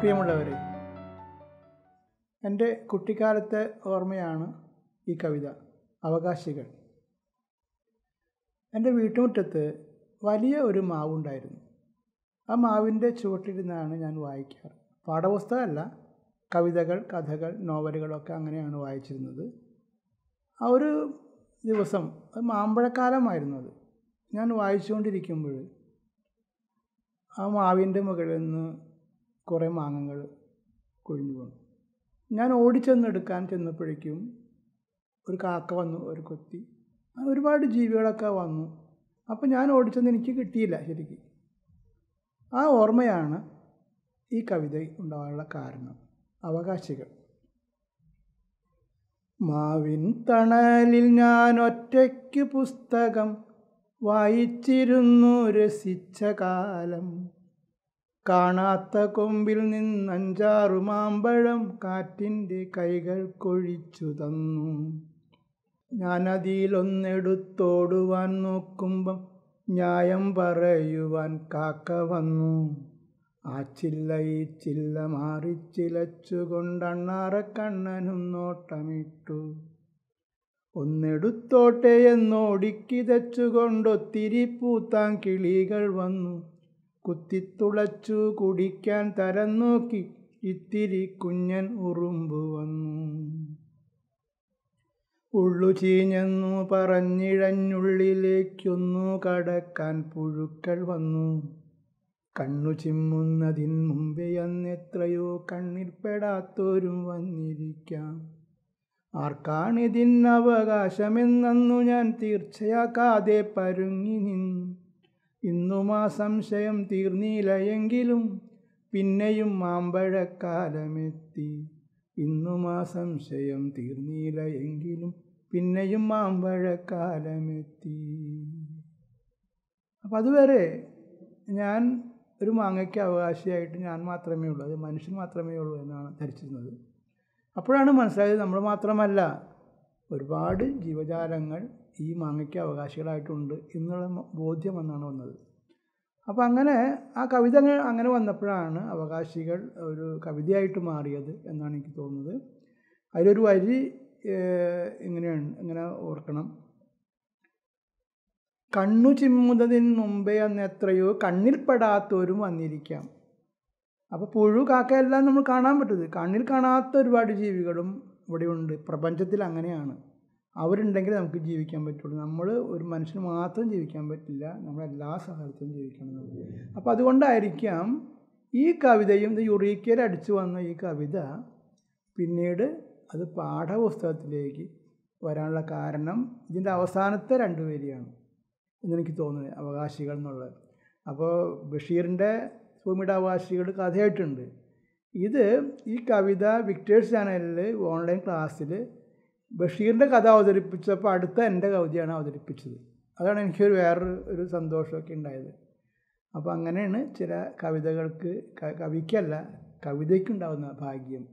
പ്രിയമുള്ളവരെ എൻ്റെ കുട്ടിക്കാലത്തെ ഓർമ്മയാണ് ഈ കവിത അവകാശികൾ എൻ്റെ വീട്ടുമുറ്റത്ത് വലിയ ഒരു മാവുണ്ടായിരുന്നു ആ മാവിൻ്റെ ചുവട്ടിരുന്നാണ് ഞാൻ വായിക്കാറ് പാഠപുസ്തകമല്ല കവിതകൾ കഥകൾ നോവലുകളൊക്കെ അങ്ങനെയാണ് വായിച്ചിരുന്നത് ആ ഒരു ദിവസം മാമ്പഴക്കാലമായിരുന്നു അത് ഞാൻ വായിച്ചുകൊണ്ടിരിക്കുമ്പോൾ ആ മാവിൻ്റെ മുകളിൽ നിന്ന് കുറേ മാങ്ങകൾ കൊഴിഞ്ഞു പോണു ഞാൻ ഓടിച്ചെന്നെടുക്കാൻ ചെന്നപ്പോഴേക്കും ഒരു കാക്ക വന്നു ഒരു കൊത്തി ഒരുപാട് ജീവികളൊക്കെ വന്നു അപ്പോൾ ഞാൻ ഓടിച്ചെന്ന് എനിക്ക് കിട്ടിയില്ല ശരിക്കും ആ ഓർമ്മയാണ് ഈ കവിത ഉണ്ടാകാനുള്ള കാരണം അവകാശികൾ മാവിൻ തണലിൽ ഞാൻ ഒറ്റയ്ക്ക് പുസ്തകം വായിച്ചിരുന്നു രസിച്ച കാലം കാണാത്ത കൊമ്പിൽ നിന്നഞ്ചാറു മാമ്പഴം കാറ്റിൻ്റെ കൈകൾ കൊഴിച്ചു തന്നു ഞാൻ ഞാനതിലൊന്നെടുത്തോടുവാൻ നോക്കുമ്പം ന്യായം പറയുവാൻ കാക്ക വന്നു ആ ചില്ല ഈ ചില്ല മാറി ചിലച്ചുകൊണ്ടണ്ണാറക്കണ്ണനും നോട്ടമിട്ടു ഒന്നെടുത്തോട്ടെ എന്നോടിക്കിതച്ചുകൊണ്ടൊത്തിരി പൂത്താൻ കിളികൾ വന്നു കുത്തിത്തുളച്ചു കുടിക്കാൻ തരം നോക്കി ഇത്തിരി കുഞ്ഞൻ ഉറുമ്പ് വന്നു ഉള്ളു ചീഞ്ഞെന്നു പറഞ്ഞിഴഞ്ഞുള്ളിലേക്കൊന്നു കടക്കാൻ പുഴുക്കൾ വന്നു കണ്ണു ചിമ്മുന്നതിൻ മുമ്പേ അന്നെത്രയോ പെടാത്തോരും വന്നിരിക്കാം ആർക്കാണിതിൻ അവകാശമെന്നു ഞാൻ തീർച്ചയാക്കാതെ പരുങ്ങി നിന്നു ഇന്നുമാ സംശയം തീർന്നിലയെങ്കിലും പിന്നെയും മാമ്പഴക്കാലമെത്തി ഇന്നുമാ സംശയം തീർന്നിലയെങ്കിലും പിന്നെയും മാമ്പഴക്കാലമെത്തി അപ്പം അതുവരെ ഞാൻ ഒരു മാങ്ങയ്ക്ക് അവകാശിയായിട്ട് ഞാൻ മാത്രമേ ഉള്ളൂ അത് മനുഷ്യൻ മാത്രമേ ഉള്ളൂ എന്നാണ് ധരിച്ചിരുന്നത് അപ്പോഴാണ് മനസ്സിലായത് നമ്മൾ മാത്രമല്ല ഒരുപാട് ജീവജാലങ്ങൾ ഈ മാങ്ങയ്ക്ക് അവകാശികളായിട്ടുണ്ട് എന്നുള്ള ബോധ്യം എന്നാണ് വന്നത് അപ്പോൾ അങ്ങനെ ആ കവിത അങ്ങനെ വന്നപ്പോഴാണ് അവകാശികൾ ഒരു കവിതയായിട്ട് മാറിയത് എന്നാണ് എനിക്ക് തോന്നുന്നത് അതിലൊരു വരി ഇങ്ങനെയാണ് ഇങ്ങനെ ഓർക്കണം കണ്ണു ചിമ്മുന്നതിന് മുമ്പേ അന്ന് എത്രയോ കണ്ണിൽപ്പെടാത്തവരും വന്നിരിക്കാം അപ്പോൾ പുഴു കാക്കയെല്ലാം നമ്മൾ കാണാൻ പറ്റുന്നത് കണ്ണിൽ കാണാത്ത ഒരുപാട് ജീവികളും ഇവിടെയുണ്ട് പ്രപഞ്ചത്തിൽ അങ്ങനെയാണ് അവരുണ്ടെങ്കിൽ നമുക്ക് ജീവിക്കാൻ പറ്റുള്ളൂ നമ്മൾ ഒരു മനുഷ്യന് മാത്രം ജീവിക്കാൻ പറ്റില്ല നമ്മളെല്ലാ സഹായത്തിലും ജീവിക്കണം അപ്പോൾ അതുകൊണ്ടായിരിക്കാം ഈ കവിതയും യുറീക്കയിൽ അടിച്ചു വന്ന ഈ കവിത പിന്നീട് അത് പാഠപുസ്തകത്തിലേക്ക് വരാനുള്ള കാരണം ഇതിൻ്റെ അവസാനത്തെ രണ്ട് വരിയാണ് എന്നെനിക്ക് തോന്നുന്നത് അവകാശികൾ എന്നുള്ളത് അപ്പോൾ ബഷീറിൻ്റെ ഭൂമിയുടെ അവകാശികൾ കഥയായിട്ടുണ്ട് ഇത് ഈ കവിത വിക്ടേഴ്സ് ചാനലിൽ ഓൺലൈൻ ക്ലാസ്സിൽ ബഷീറിൻ്റെ കഥ അവതരിപ്പിച്ചപ്പോൾ അടുത്ത എൻ്റെ കവിതയാണ് അവതരിപ്പിച്ചത് അതാണ് എനിക്കൊരു വേറൊരു ഒരു സന്തോഷമൊക്കെ ഉണ്ടായത് അപ്പോൾ അങ്ങനെയാണ് ചില കവിതകൾക്ക് കവിക്കല്ല കവിതയ്ക്കുണ്ടാകുന്ന ഭാഗ്യം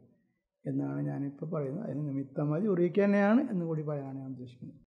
എന്നാണ് ഞാനിപ്പോൾ പറയുന്നത് അതിന് നിമിത്തമായി ഉറിയിക്കുക തന്നെയാണ് എന്നുകൂടി പറയാനാണ് ഞാൻ ഉദ്ദേശിക്കുന്നത്